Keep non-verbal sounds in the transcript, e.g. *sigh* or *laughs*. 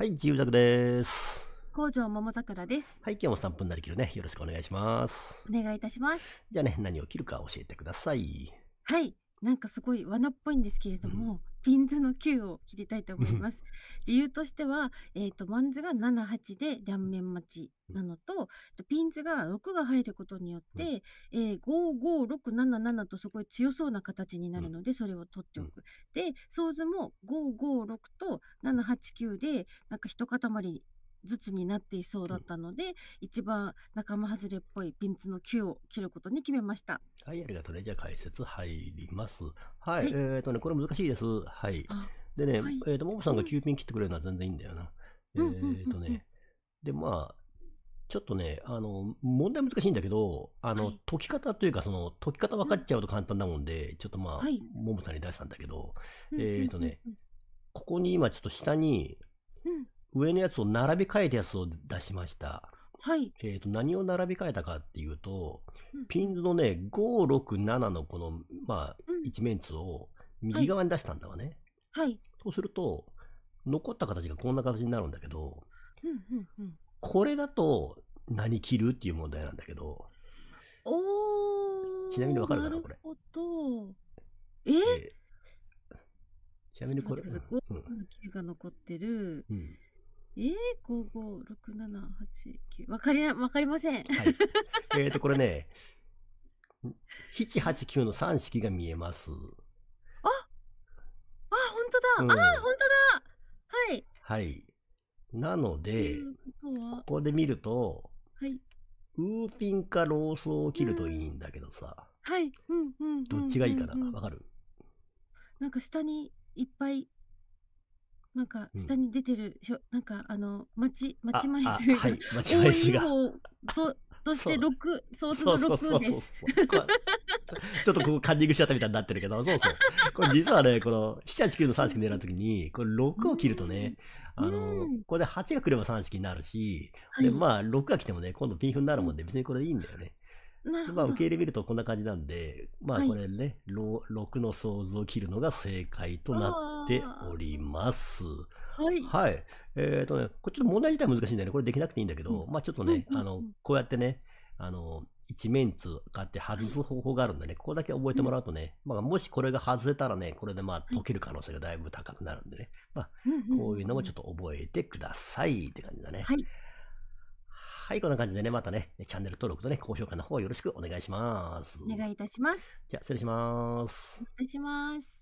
はい、自由作です。工場桃桜です。はい、今日も三分なりきるね。よろしくお願いします。お願いいたします。じゃあね、何を切るか教えてください。はい、なんかすごい罠っぽいんですけれども、ピンズの9を切りたいと思います。理由としては、えーと、マンズが7、8で両面待ちなのと、ピンズが6が入ることによって、うん、えー、5、5、6、7、7とすごい強そうな形になるので、それを取っておく。うん、で、ソーズも5、5、6と7、8、9で、なんか一塊ずつになっていそうだったので、うん、一番仲間外れっぽいピンツの9を切ることに決めました。はい、ありがとうね。じゃあ解説入ります。はい、はい、えっ、ー、とね、これ難しいです。はい。でね、はい、えっ、ー、と、ももさんが9ピン切ってくれるのは全然いいんだよな。うん、えっ、ー、とね、で、まあ、ちょっとね、あの、問題難しいんだけど、あの、はい、解き方というか、その、解き方分かっちゃうと簡単なもんで、うん、ちょっとまあ、はい、ももさんに出したんだけど、うん、えっ、ー、とね、ここに今ちょっと下に、上のやつを並び替えたやつを出しました。はい。えっ、ー、と、何を並び替えたかっていうと、うん、ピンズのね、5、6、7のこの、まあ、うん、一面図を右側に出したんだわね。はい。そうすると、残った形がこんな形になるんだけど、うんうんうん、これだと何切るっていう問題なんだけど。おちなみにわかるかな、これ。ええちなみにこれ。うん、が残ってる、うん、ええー、五六七八九。わかりな、わかりません。はい。えっ、ー、と、これね、七八九の三式が見えます。ああ、本当だ、うん、あ本当だはい。はい。なので、ここで見ると、はい。ウーピンかローソンを切るといいんだけどさ。うん、はい。うん、うんうんどっちがいいかなわかるなんか下にいっぱいなんか下に出てる、しょなんかあの待ちまち枚数が、はい、待枚数がととして六そうそうそうちょっとここカンニングしちゃったみたいになってるけどそうそう *laughs* これ実はねこの789の3式狙う時にこれ6を切るとね、あのこれで8が来れば3式になるし、でまあ6が来てもね今度ピンフになるもんで別にこれでいいんだよね。まあ、受け入れ見るとこんな感じなんで、まあ、これね、はい、6の想像を切るのが正解となっております。はい。はい。えっ、ー、とね、こっちの問題自体難しいんだよね。これできなくていいんだけど、うん、まあ、ちょっとね、うんうんあの、こうやってね、あの、一面図買って外す方法があるんでね、ここだけ覚えてもらうとね、うん、まあ、もしこれが外せたらね、これでまあ解ける可能性がだいぶ高くなるんでね、まあ、こういうのもちょっと覚えてくださいって感じだね。はいはい、こんな感じでね、またね、チャンネル登録とね、高評価の方よろしくお願いします。お願いいたします。じゃあ、失礼します。失礼します。